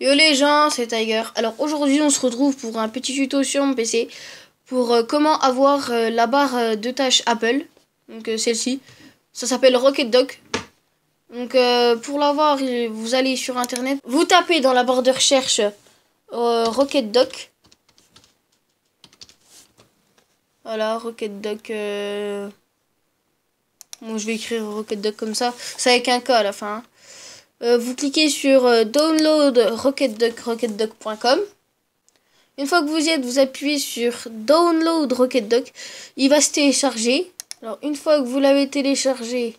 Yo les gens, c'est Tiger. Alors aujourd'hui, on se retrouve pour un petit tuto sur mon PC pour euh, comment avoir euh, la barre euh, de tâches Apple. Donc celle-ci. Ça s'appelle Rocket Dock. Donc pour l'avoir, vous allez sur internet, vous tapez dans la barre de recherche Rocket Dock. Voilà, Rocket euh, je vais écrire Rocket comme ça. ça avec un K à la fin. Hein. Euh, vous cliquez sur euh, Download Rocket Duck, rocketduck.com. Une fois que vous y êtes, vous appuyez sur Download Rocket Il va se télécharger. Alors, une fois que vous l'avez téléchargé,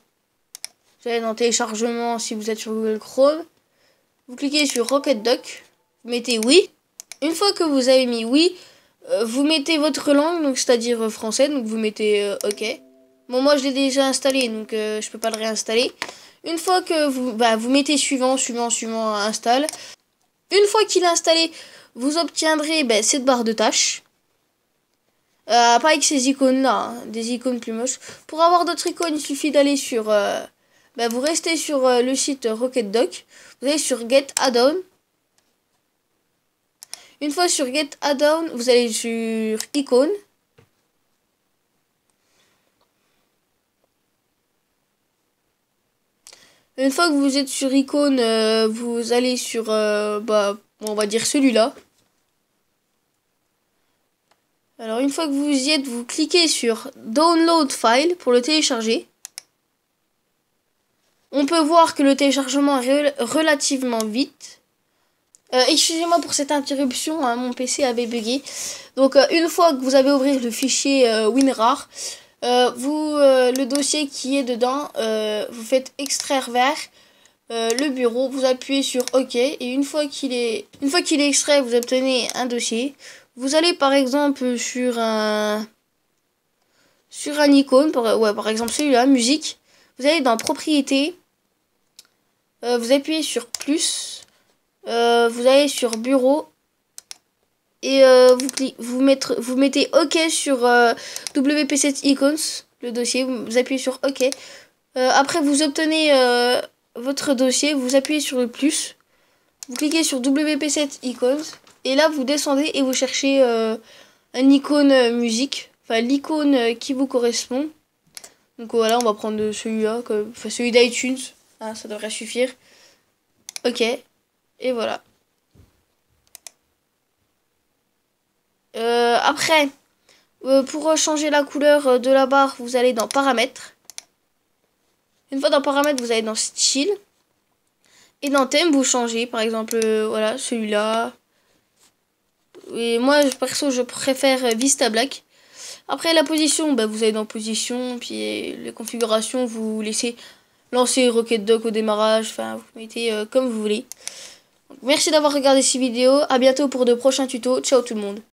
vous allez dans Téléchargement si vous êtes sur Google Chrome. Vous cliquez sur Rocket Duck. Vous mettez Oui. Une fois que vous avez mis Oui, euh, vous mettez votre langue, donc c'est-à-dire euh, français, donc vous mettez euh, OK. Bon, moi je l'ai déjà installé, donc euh, je peux pas le réinstaller. Une fois que vous, bah, vous mettez suivant, suivant, suivant, install. Une fois qu'il est installé, vous obtiendrez bah, cette barre de tâches. Euh, pas avec ces icônes-là, hein, des icônes plus moches. Pour avoir d'autres icônes, il suffit d'aller sur... Bah, vous restez sur le site Rocket Vous allez sur Get add une fois sur Get Add-on, vous allez sur icône. Une fois que vous êtes sur icône, euh, vous allez sur, euh, bah, on va dire celui-là. Alors une fois que vous y êtes, vous cliquez sur Download File pour le télécharger. On peut voir que le téléchargement est relativement vite. Euh, excusez-moi pour cette interruption, hein, mon PC avait bugué. Donc euh, une fois que vous avez ouvert le fichier euh, WinRAR, vous le dossier qui est dedans, vous faites extraire vers le bureau, vous appuyez sur OK et une fois qu'il est est extrait, vous obtenez un dossier. Vous allez par exemple sur un sur un icône, par, par exemple celui-là, musique. Vous allez dans propriété, vous appuyez sur plus euh, vous allez sur bureau et euh, vous, vous, mettre, vous mettez OK sur euh, WP7 Icons, le dossier, vous, appuyez sur OK. après, vous obtenez votre dossier, vous appuyez sur le plus, vous cliquez sur WP7 Icons, et là, vous descendez et vous cherchez un icône musique, enfin l'icône qui vous correspond. Donc voilà, on va prendre celui-là, enfin celui d'iTunes, hein, ça devrait suffire. Ok, et voilà. Euh, après, euh, pour changer la couleur de la barre, vous allez dans paramètres. Une fois dans paramètres, vous allez dans style. Et dans thème, vous changez. Par exemple, euh, voilà, celui-là. Et moi, perso, je préfère Vista Black. Après, la position, bah, vous allez dans position. Puis les configurations, vous laissez lancer Rocket Dock au démarrage. Enfin, vous mettez comme vous voulez. Merci d'avoir regardé cette vidéo, à bientôt pour de prochains tutos, ciao tout le monde